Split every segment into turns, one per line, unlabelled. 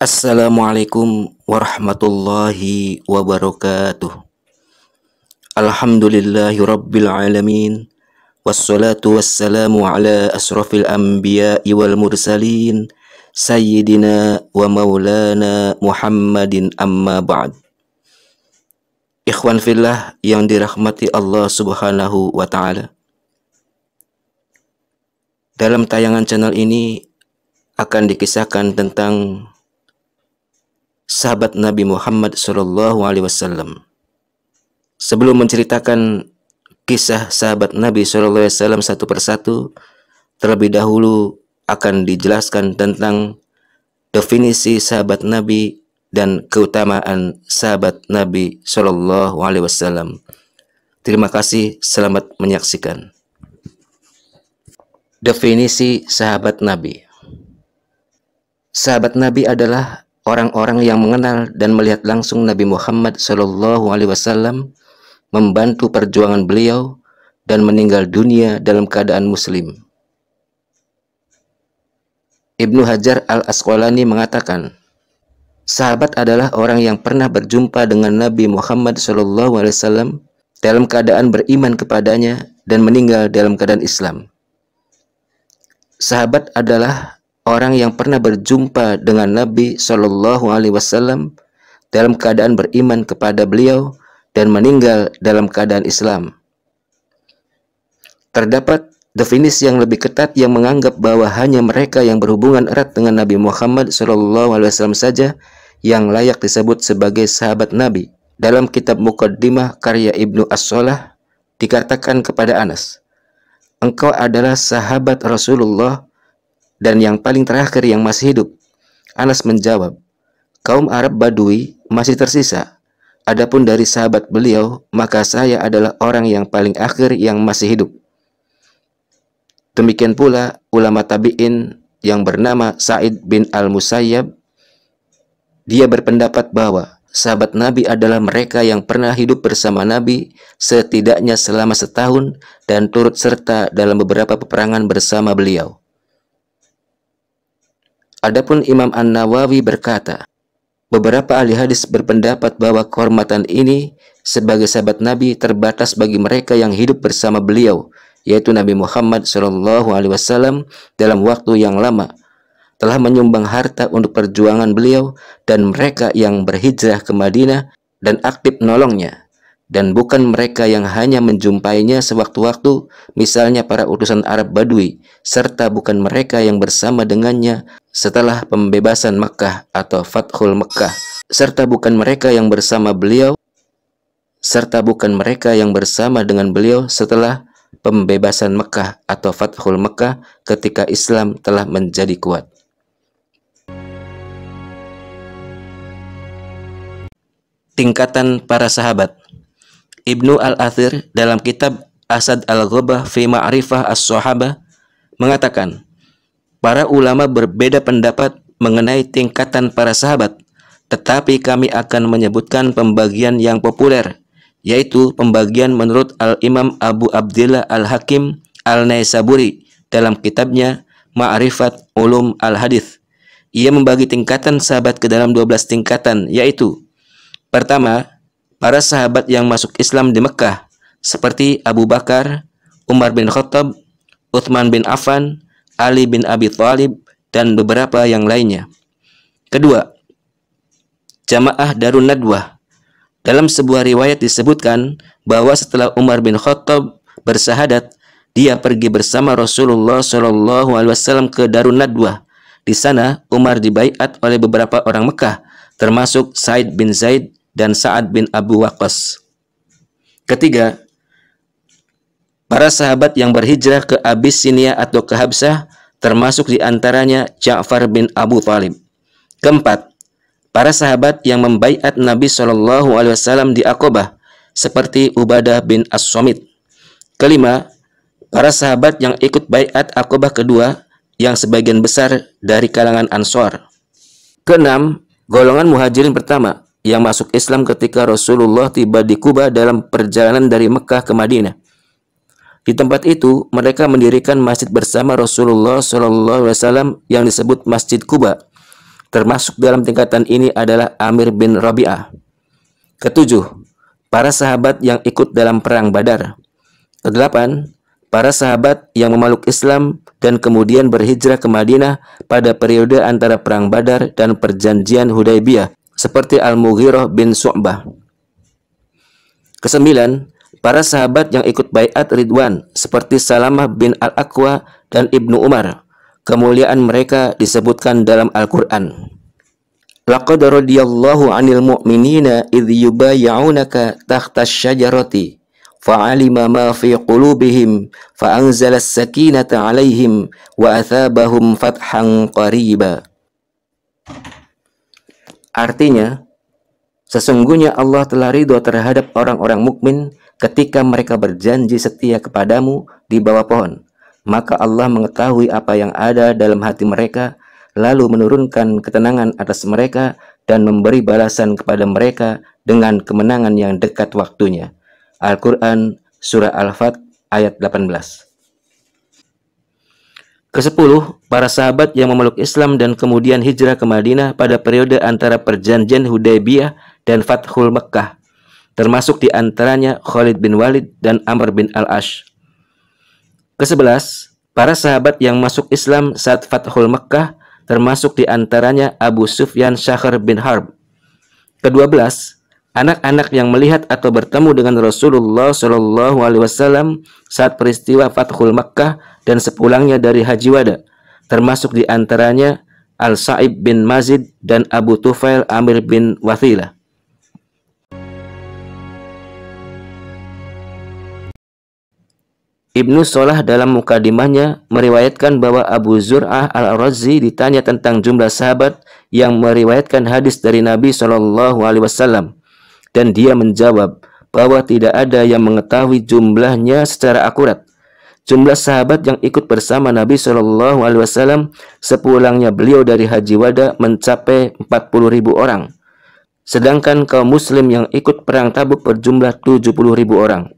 Assalamualaikum warahmatullahi wabarakatuh Alhamdulillahi rabbil alamin Wassalatu wassalamu ala asrafil anbiya wal mursalin Sayyidina wa maulana Muhammadin amma ba'd Ikhwan fillah yang dirahmati Allah subhanahu wa ta'ala Dalam tayangan channel ini akan dikisahkan tentang sahabat Nabi Muhammad SAW Sebelum menceritakan kisah sahabat Nabi SAW satu persatu, terlebih dahulu akan dijelaskan tentang definisi sahabat Nabi dan keutamaan sahabat Nabi SAW. Terima kasih, selamat menyaksikan. Definisi sahabat Nabi. Sahabat Nabi adalah orang-orang yang mengenal dan melihat langsung Nabi Muhammad Shallallahu Alaihi Wasallam membantu perjuangan beliau dan meninggal dunia dalam keadaan muslim. Ibnu Hajar Al-Asqalani mengatakan, sahabat adalah orang yang pernah berjumpa dengan Nabi Muhammad SAW dalam keadaan beriman kepadanya dan meninggal dalam keadaan Islam. Sahabat adalah orang yang pernah berjumpa dengan Nabi Shallallahu Alaihi Wasallam dalam keadaan beriman kepada beliau dan meninggal dalam keadaan Islam. Terdapat definisi yang lebih ketat yang menganggap bahwa hanya mereka yang berhubungan erat dengan Nabi Muhammad Shallallahu Alaihi Wasallam saja yang layak disebut sebagai sahabat Nabi. Dalam kitab Mukaddimah karya Ibnu As-Solah dikatakan kepada Anas, Engkau adalah sahabat Rasulullah dan yang paling terakhir yang masih hidup? Anas menjawab, kaum Arab Badui masih tersisa. Adapun dari sahabat beliau, maka saya adalah orang yang paling akhir yang masih hidup. Demikian pula ulama tabi'in yang bernama Said bin Al-Musayyab, dia berpendapat bahwa sahabat Nabi adalah mereka yang pernah hidup bersama Nabi setidaknya selama setahun dan turut serta dalam beberapa peperangan bersama beliau. Adapun Imam An-Nawawi berkata, beberapa ahli hadis berpendapat bahwa kehormatan ini sebagai sahabat Nabi terbatas bagi mereka yang hidup bersama beliau, yaitu Nabi Muhammad Shallallahu Alaihi Wasallam dalam waktu yang lama, telah menyumbang harta untuk perjuangan beliau dan mereka yang berhijrah ke Madinah dan aktif nolongnya dan bukan mereka yang hanya menjumpainya sewaktu-waktu, misalnya para utusan Arab Badui, serta bukan mereka yang bersama dengannya setelah pembebasan Mekah atau Fathul Mekah, serta bukan mereka yang bersama beliau, serta bukan mereka yang bersama dengan beliau setelah pembebasan Mekah atau Fathul Mekah ketika Islam telah menjadi kuat. Tingkatan para sahabat Ibnu Al-Athir dalam kitab Asad al ghubah fi Ma'rifah As-Sahabah mengatakan, para ulama berbeda pendapat mengenai tingkatan para sahabat, tetapi kami akan menyebutkan pembagian yang populer, yaitu pembagian menurut Al-Imam Abu Abdillah Al-Hakim Al-Naisaburi dalam kitabnya Ma'rifat Ulum Al-Hadith. Ia membagi tingkatan sahabat ke dalam 12 tingkatan, yaitu Pertama, para sahabat yang masuk Islam di Mekah seperti Abu Bakar, Umar bin Khattab, Uthman bin Affan, Ali bin Abi Thalib, dan beberapa yang lainnya. Kedua, jamaah Darun Nadwah. Dalam sebuah riwayat disebutkan bahwa setelah Umar bin Khattab bersahadat, dia pergi bersama Rasulullah Shallallahu Alaihi Wasallam ke Darun Nadwah. Di sana Umar dibaiat oleh beberapa orang Mekah, termasuk Said bin Zaid dan Sa'ad bin Abu Waqas. Ketiga, para sahabat yang berhijrah ke Abyssinia atau ke Habsah termasuk di antaranya Ja'far bin Abu Talib. Keempat, para sahabat yang membaiat Nabi Shallallahu Alaihi Wasallam di Akobah seperti Ubadah bin As-Somit. Kelima, para sahabat yang ikut baiat Akobah kedua yang sebagian besar dari kalangan Ansor. Keenam, golongan muhajirin pertama yang masuk Islam ketika Rasulullah tiba di Kuba dalam perjalanan dari Mekah ke Madinah. Di tempat itu, mereka mendirikan masjid bersama Rasulullah SAW yang disebut Masjid Kuba. Termasuk dalam tingkatan ini adalah Amir bin Rabi'ah. Ketujuh, para sahabat yang ikut dalam perang Badar. Kedelapan, para sahabat yang memeluk Islam dan kemudian berhijrah ke Madinah pada periode antara perang Badar dan perjanjian Hudaybiyah seperti Al-Mughirah bin Su'bah. Kesembilan, para sahabat yang ikut Bayat Ridwan seperti Salamah bin Al-Aqwa dan Ibnu Umar. Kemuliaan mereka disebutkan dalam Al-Qur'an. Laqad radiyallahu 'anil mu'minina idh yubayya'unaka tahta syajarati fa'alima ma fi qulubihim faanzalas sakinata 'alaihim wa athābahum fathang qariba. Artinya, sesungguhnya Allah telah ridho terhadap orang-orang mukmin ketika mereka berjanji setia kepadamu di bawah pohon. Maka Allah mengetahui apa yang ada dalam hati mereka, lalu menurunkan ketenangan atas mereka dan memberi balasan kepada mereka dengan kemenangan yang dekat waktunya. Al-Quran Surah Al-Fat ayat 18 Kesepuluh, para sahabat yang memeluk Islam dan kemudian hijrah ke Madinah pada periode antara perjanjian Hudaybiyah dan Fathul Mekkah, termasuk di antaranya Khalid bin Walid dan Amr bin Al-Ash. Kesebelas, para sahabat yang masuk Islam saat Fathul Mekkah, termasuk di antaranya Abu Sufyan Syahr bin Harb. Kedua belas, anak-anak yang melihat atau bertemu dengan Rasulullah Shallallahu Alaihi Wasallam saat peristiwa Fathul Makkah dan sepulangnya dari Haji Wada, termasuk diantaranya Al Sa'ib bin Mazid dan Abu Tufail Amir bin Wathilah. Ibnu Solah dalam mukadimahnya meriwayatkan bahwa Abu Zur'ah al-Razi ditanya tentang jumlah sahabat yang meriwayatkan hadis dari Nabi Shallallahu Alaihi Wasallam. Dan dia menjawab bahwa tidak ada yang mengetahui jumlahnya secara akurat. Jumlah sahabat yang ikut bersama Nabi Shallallahu Alaihi Wasallam sepulangnya beliau dari Haji Wada mencapai 40 ribu orang. Sedangkan kaum Muslim yang ikut perang Tabuk berjumlah 70 ribu orang.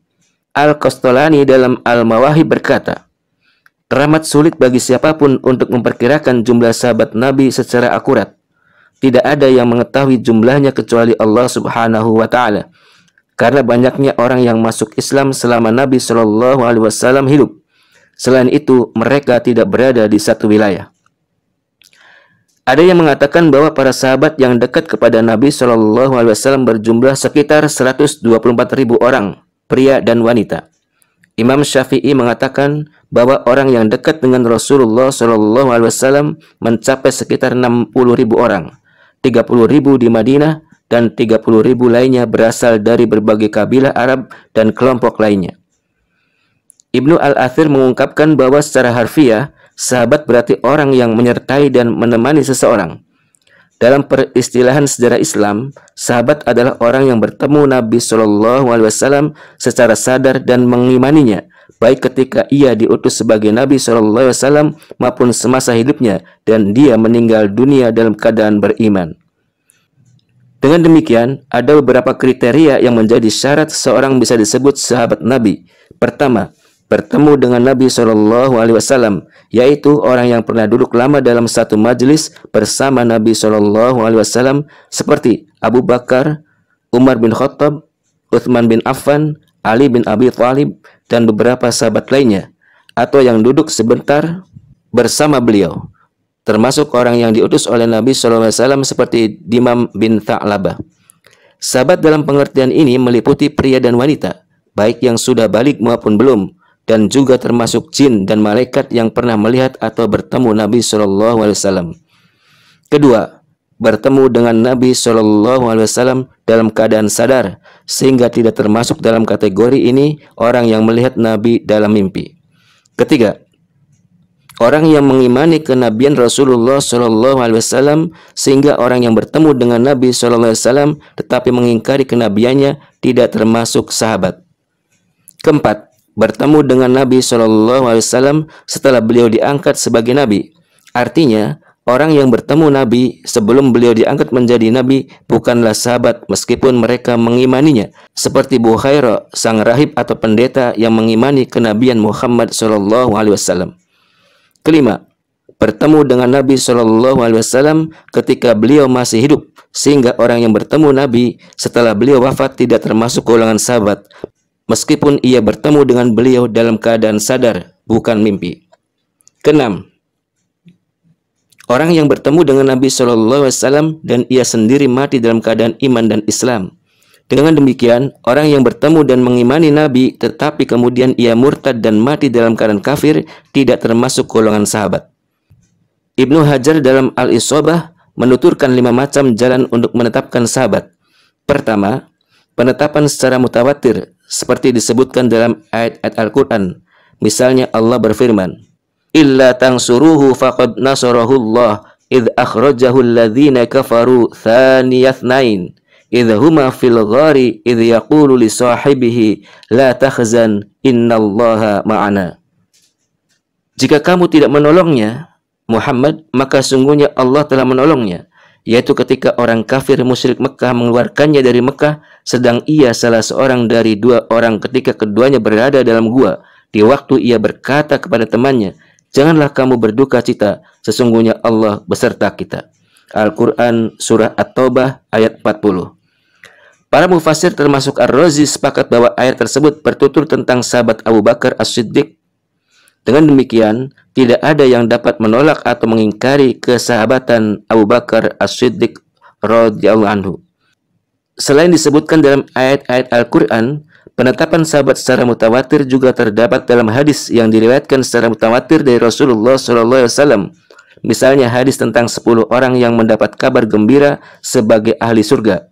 Al-Kostolani dalam Al-Mawahi berkata, Teramat sulit bagi siapapun untuk memperkirakan jumlah sahabat Nabi secara akurat tidak ada yang mengetahui jumlahnya kecuali Allah Subhanahu wa taala. Karena banyaknya orang yang masuk Islam selama Nabi Shallallahu alaihi wasallam hidup. Selain itu, mereka tidak berada di satu wilayah. Ada yang mengatakan bahwa para sahabat yang dekat kepada Nabi Shallallahu alaihi wasallam berjumlah sekitar ribu orang, pria dan wanita. Imam Syafi'i mengatakan bahwa orang yang dekat dengan Rasulullah Shallallahu Alaihi Wasallam mencapai sekitar 60 ribu orang ribu di Madinah dan ribu lainnya berasal dari berbagai kabilah Arab dan kelompok lainnya. Ibnu Al-Athir mengungkapkan bahwa secara harfiah, sahabat berarti orang yang menyertai dan menemani seseorang. Dalam peristilahan sejarah Islam, sahabat adalah orang yang bertemu Nabi Shallallahu Alaihi Wasallam secara sadar dan mengimaninya, baik ketika ia diutus sebagai Nabi saw maupun semasa hidupnya dan dia meninggal dunia dalam keadaan beriman. Dengan demikian, ada beberapa kriteria yang menjadi syarat seorang bisa disebut sahabat Nabi. Pertama, bertemu dengan Nabi Shallallahu Alaihi Wasallam, yaitu orang yang pernah duduk lama dalam satu majelis bersama Nabi Shallallahu Alaihi Wasallam, seperti Abu Bakar, Umar bin Khattab, Uthman bin Affan, Ali bin Abi Thalib dan beberapa sahabat lainnya atau yang duduk sebentar bersama beliau termasuk orang yang diutus oleh Nabi SAW seperti Dimam bin Tha'labah. Sahabat dalam pengertian ini meliputi pria dan wanita, baik yang sudah balik maupun belum, dan juga termasuk jin dan malaikat yang pernah melihat atau bertemu Nabi SAW. Kedua, bertemu dengan Nabi Shallallahu Alaihi Wasallam dalam keadaan sadar, sehingga tidak termasuk dalam kategori ini orang yang melihat Nabi dalam mimpi. Ketiga, orang yang mengimani kenabian Rasulullah Shallallahu Alaihi Wasallam sehingga orang yang bertemu dengan Nabi Shallallahu Alaihi Wasallam tetapi mengingkari kenabiannya tidak termasuk sahabat. Keempat, bertemu dengan Nabi Shallallahu Alaihi Wasallam setelah beliau diangkat sebagai nabi. Artinya, Orang yang bertemu Nabi sebelum beliau diangkat menjadi Nabi bukanlah sahabat meskipun mereka mengimaninya. Seperti Khairah, sang rahib atau pendeta yang mengimani kenabian Muhammad SAW. Kelima, bertemu dengan Nabi SAW ketika beliau masih hidup. Sehingga orang yang bertemu Nabi setelah beliau wafat tidak termasuk golongan sahabat. Meskipun ia bertemu dengan beliau dalam keadaan sadar, bukan mimpi. Kenam, Orang yang bertemu dengan Nabi SAW dan ia sendiri mati dalam keadaan iman dan Islam. Dengan demikian, orang yang bertemu dan mengimani Nabi tetapi kemudian ia murtad dan mati dalam keadaan kafir tidak termasuk golongan sahabat. Ibnu Hajar dalam Al-Isobah menuturkan lima macam jalan untuk menetapkan sahabat. Pertama, penetapan secara mutawatir seperti disebutkan dalam ayat-ayat Al-Quran. Misalnya Allah berfirman, illa tansuruhu faqad Allah id akhrajahu alladhina kafaru thaniyatnain idh huma fil ghari idh yaqulu li sahibihi la tahzan innallaha ma'ana jika kamu tidak menolongnya Muhammad maka sungguhnya Allah telah menolongnya yaitu ketika orang kafir musyrik Mekah mengeluarkannya dari Mekah sedang ia salah seorang dari dua orang ketika keduanya berada dalam gua di waktu ia berkata kepada temannya Janganlah kamu berduka cita, sesungguhnya Allah beserta kita. Al-Quran Surah At-Taubah ayat 40 Para mufasir termasuk Ar-Razi sepakat bahwa ayat tersebut bertutur tentang sahabat Abu Bakar As-Siddiq. Dengan demikian, tidak ada yang dapat menolak atau mengingkari kesahabatan Abu Bakar As-Siddiq radhiyallahu anhu. Selain disebutkan dalam ayat-ayat Al-Quran, Penetapan sahabat secara mutawatir juga terdapat dalam hadis yang diriwayatkan secara mutawatir dari Rasulullah SAW. Misalnya hadis tentang 10 orang yang mendapat kabar gembira sebagai ahli surga.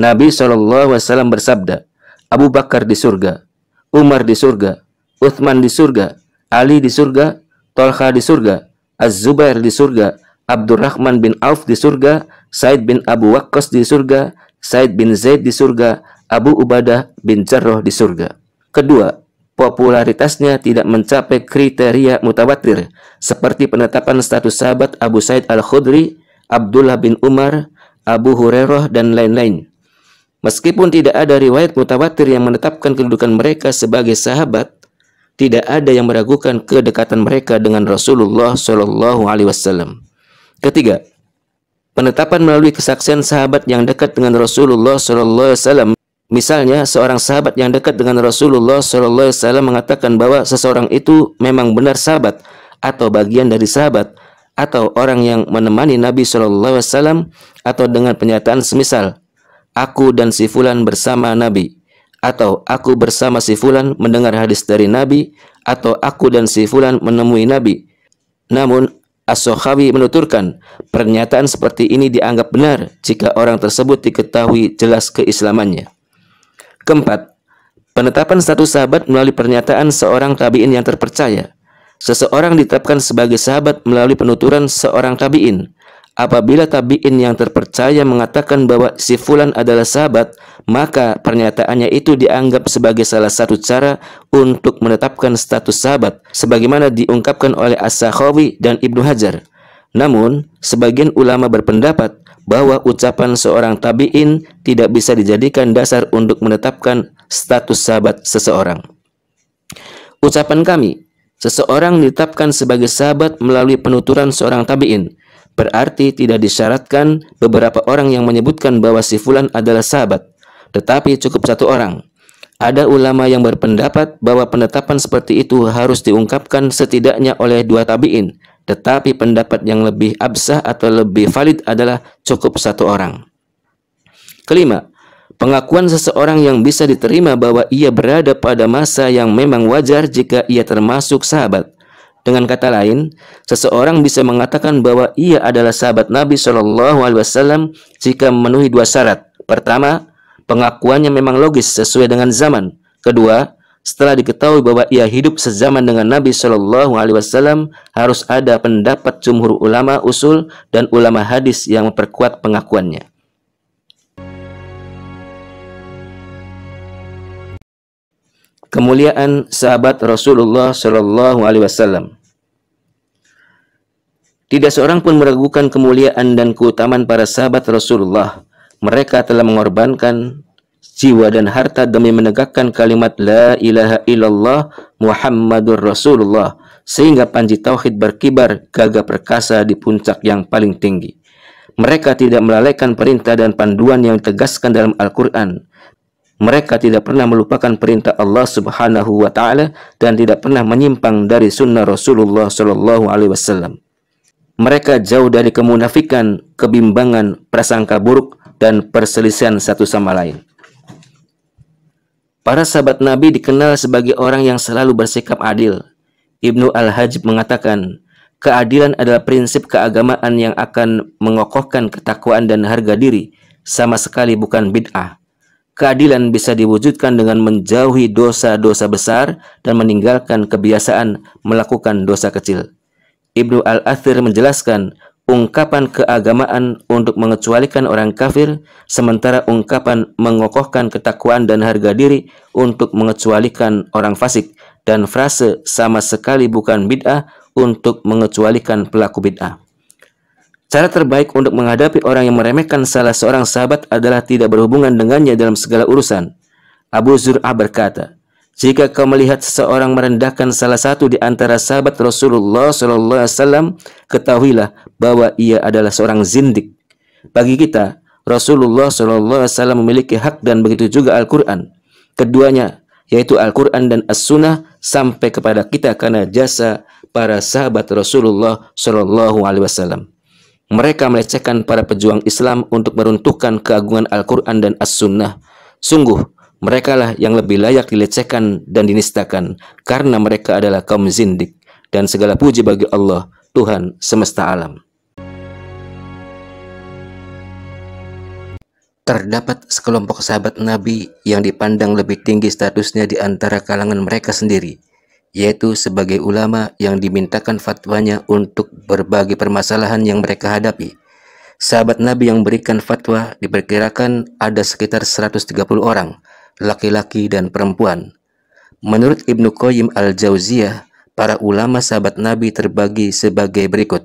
Nabi SAW bersabda, Abu Bakar di surga, Umar di surga, Uthman di surga, Ali di surga, Tolha di surga, Az-Zubair di surga, Abdurrahman bin Auf di surga, Said bin Abu Waqqas di surga, Said bin Zaid di surga, Abu Ubadah bin Jarrah di surga. Kedua, popularitasnya tidak mencapai kriteria mutawatir seperti penetapan status sahabat Abu Said Al-Khudri, Abdullah bin Umar, Abu Hurairah, dan lain-lain. Meskipun tidak ada riwayat mutawatir yang menetapkan kedudukan mereka sebagai sahabat, tidak ada yang meragukan kedekatan mereka dengan Rasulullah Shallallahu Alaihi Wasallam. Ketiga, penetapan melalui kesaksian sahabat yang dekat dengan Rasulullah Shallallahu Alaihi Wasallam Misalnya seorang sahabat yang dekat dengan Rasulullah SAW mengatakan bahwa seseorang itu memang benar sahabat atau bagian dari sahabat atau orang yang menemani Nabi SAW atau dengan pernyataan semisal aku dan si fulan bersama Nabi atau aku bersama si fulan mendengar hadis dari Nabi atau aku dan si fulan menemui Nabi. Namun as menuturkan, pernyataan seperti ini dianggap benar jika orang tersebut diketahui jelas keislamannya. Keempat, penetapan status sahabat melalui pernyataan seorang tabi'in yang terpercaya. Seseorang ditetapkan sebagai sahabat melalui penuturan seorang tabi'in. Apabila tabi'in yang terpercaya mengatakan bahwa si fulan adalah sahabat, maka pernyataannya itu dianggap sebagai salah satu cara untuk menetapkan status sahabat sebagaimana diungkapkan oleh As-Sakhawi dan Ibnu Hajar. Namun, sebagian ulama berpendapat bahwa ucapan seorang tabi'in tidak bisa dijadikan dasar untuk menetapkan status sahabat seseorang. Ucapan kami, seseorang ditetapkan sebagai sahabat melalui penuturan seorang tabi'in, berarti tidak disyaratkan beberapa orang yang menyebutkan bahwa si fulan adalah sahabat, tetapi cukup satu orang. Ada ulama yang berpendapat bahwa penetapan seperti itu harus diungkapkan setidaknya oleh dua tabi'in, tetapi pendapat yang lebih absah atau lebih valid adalah cukup satu orang. Kelima, pengakuan seseorang yang bisa diterima bahwa ia berada pada masa yang memang wajar jika ia termasuk sahabat. Dengan kata lain, seseorang bisa mengatakan bahwa ia adalah sahabat Nabi Shallallahu Alaihi Wasallam jika memenuhi dua syarat. Pertama, pengakuannya memang logis sesuai dengan zaman. Kedua, setelah diketahui bahwa ia hidup sezaman dengan Nabi Shallallahu Alaihi Wasallam, harus ada pendapat jumhur ulama usul dan ulama hadis yang memperkuat pengakuannya. Kemuliaan sahabat Rasulullah Shallallahu Alaihi Wasallam. Tidak seorang pun meragukan kemuliaan dan keutamaan para sahabat Rasulullah. Mereka telah mengorbankan jiwa dan harta demi menegakkan kalimat La ilaha illallah Muhammadur Rasulullah sehingga panji tauhid berkibar gagah perkasa di puncak yang paling tinggi. Mereka tidak melalaikan perintah dan panduan yang ditegaskan dalam Al-Quran. Mereka tidak pernah melupakan perintah Allah Subhanahu wa taala dan tidak pernah menyimpang dari sunnah Rasulullah Shallallahu alaihi wasallam. Mereka jauh dari kemunafikan, kebimbangan, prasangka buruk dan perselisihan satu sama lain. Para sahabat Nabi dikenal sebagai orang yang selalu bersikap adil. Ibnu Al-Hajib mengatakan, keadilan adalah prinsip keagamaan yang akan mengokohkan ketakwaan dan harga diri, sama sekali bukan bid'ah. Keadilan bisa diwujudkan dengan menjauhi dosa-dosa besar dan meninggalkan kebiasaan melakukan dosa kecil. Ibnu Al-Athir menjelaskan ungkapan keagamaan untuk mengecualikan orang kafir, sementara ungkapan mengokohkan ketakwaan dan harga diri untuk mengecualikan orang fasik, dan frase sama sekali bukan bid'ah untuk mengecualikan pelaku bid'ah. Cara terbaik untuk menghadapi orang yang meremehkan salah seorang sahabat adalah tidak berhubungan dengannya dalam segala urusan. Abu Zur'ah berkata, jika kau melihat seseorang merendahkan salah satu di antara sahabat Rasulullah Sallallahu Alaihi Wasallam, ketahuilah bahwa ia adalah seorang zindik. Bagi kita, Rasulullah Sallallahu Alaihi Wasallam memiliki hak dan begitu juga Al-Quran. Keduanya, yaitu Al-Quran dan As-Sunnah, sampai kepada kita karena jasa para sahabat Rasulullah Sallallahu Alaihi Wasallam. Mereka melecehkan para pejuang Islam untuk meruntuhkan keagungan Al-Quran dan As-Sunnah. Sungguh, mereka lah yang lebih layak dilecehkan dan dinistakan karena mereka adalah kaum zindik dan segala puji bagi Allah Tuhan semesta alam. Terdapat sekelompok sahabat Nabi yang dipandang lebih tinggi statusnya di antara kalangan mereka sendiri, yaitu sebagai ulama yang dimintakan fatwanya untuk berbagai permasalahan yang mereka hadapi. Sahabat Nabi yang berikan fatwa diperkirakan ada sekitar 130 orang, laki-laki dan perempuan. Menurut Ibnu Qayyim al-Jauziyah, para ulama sahabat Nabi terbagi sebagai berikut.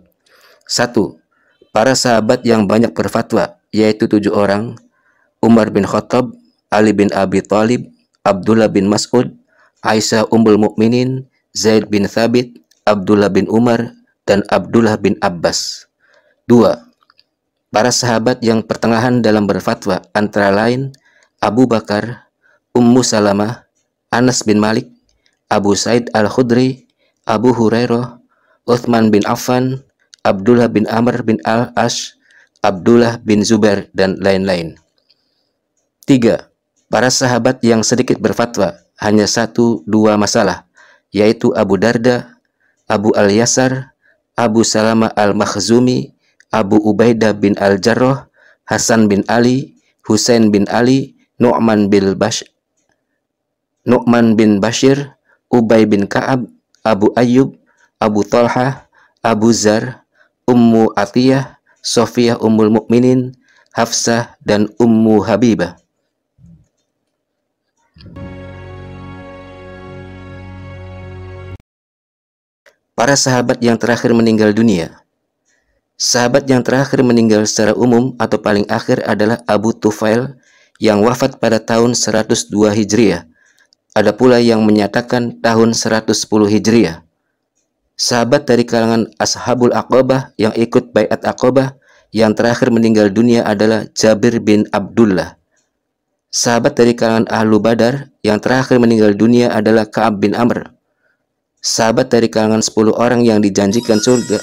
1. Para sahabat yang banyak berfatwa, yaitu tujuh orang, Umar bin Khattab, Ali bin Abi Thalib, Abdullah bin Mas'ud, Aisyah Ummul Mukminin, Zaid bin Thabit, Abdullah bin Umar, dan Abdullah bin Abbas. 2. Para sahabat yang pertengahan dalam berfatwa antara lain Abu Bakar, Ummu Salamah, Anas bin Malik, Abu Said Al-Khudri, Abu Hurairah, Uthman bin Affan, Abdullah bin Amr bin Al-Ash, Abdullah bin Zubair, dan lain-lain. 3. Para sahabat yang sedikit berfatwa hanya satu dua masalah, yaitu Abu Darda, Abu Al-Yasar, Abu Salama Al-Makhzumi, Abu Ubaidah bin Al-Jarrah, Hasan bin Ali, Husain bin Ali, Nu'man bin Bash Nu'man bin Bashir, Ubay bin Ka'ab, Abu Ayyub, Abu Talha, Abu Zar, Ummu Atiyah, Sofiyah Ummul Mukminin, Hafsah, dan Ummu Habibah. Para sahabat yang terakhir meninggal dunia Sahabat yang terakhir meninggal secara umum atau paling akhir adalah Abu Tufail yang wafat pada tahun 102 Hijriah ada pula yang menyatakan tahun 110 Hijriah. Sahabat dari kalangan Ashabul Aqabah yang ikut bayat Aqabah yang terakhir meninggal dunia adalah Jabir bin Abdullah. Sahabat dari kalangan Ahlu Badar yang terakhir meninggal dunia adalah Ka'ab bin Amr. Sahabat dari kalangan 10 orang yang dijanjikan surga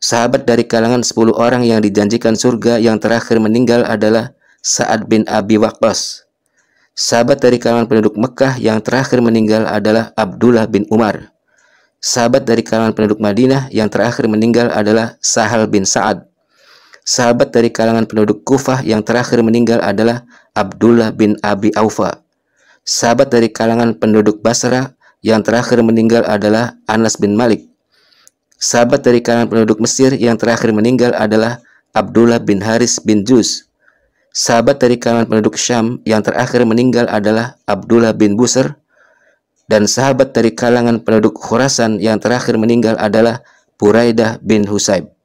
Sahabat dari kalangan 10 orang yang dijanjikan surga yang terakhir meninggal adalah Sa'ad bin Abi Waqqas. Sahabat dari kalangan penduduk Mekah yang terakhir meninggal adalah Abdullah bin Umar. Sahabat dari kalangan penduduk Madinah yang terakhir meninggal adalah Sahal bin Sa'ad. Sahabat dari kalangan penduduk Kufah yang terakhir meninggal adalah Abdullah bin Abi Aufa. Sahabat dari kalangan penduduk Basra yang terakhir meninggal adalah Anas bin Malik. Sahabat dari kalangan penduduk Mesir yang terakhir meninggal adalah Abdullah bin Haris bin Juz. Sahabat dari kalangan penduduk Syam yang terakhir meninggal adalah Abdullah bin Busr dan sahabat dari kalangan penduduk Khurasan yang terakhir meninggal adalah Buraidah bin Husayb.